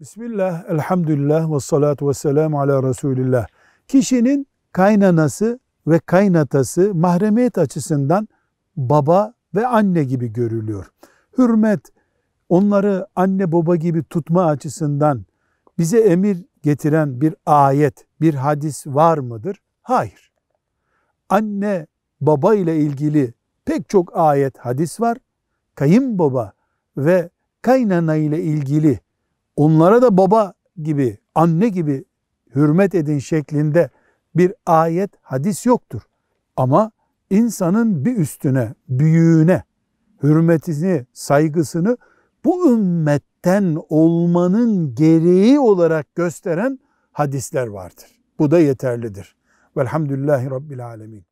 Bismillah, elhamdülillah ve salatu ve selamu ala Resulillah. Kişinin kaynanası ve kaynatası mahremiyet açısından baba ve anne gibi görülüyor. Hürmet, onları anne baba gibi tutma açısından bize emir getiren bir ayet, bir hadis var mıdır? Hayır. Anne baba ile ilgili pek çok ayet, hadis var. Kayınbaba ve kaynana ile ilgili onlara da baba gibi, anne gibi hürmet edin şeklinde bir ayet, hadis yoktur. Ama insanın bir üstüne, büyüğüne hürmetini, saygısını bu ümmetten olmanın gereği olarak gösteren hadisler vardır. Bu da yeterlidir. Velhamdülillahi Rabbil Alemin.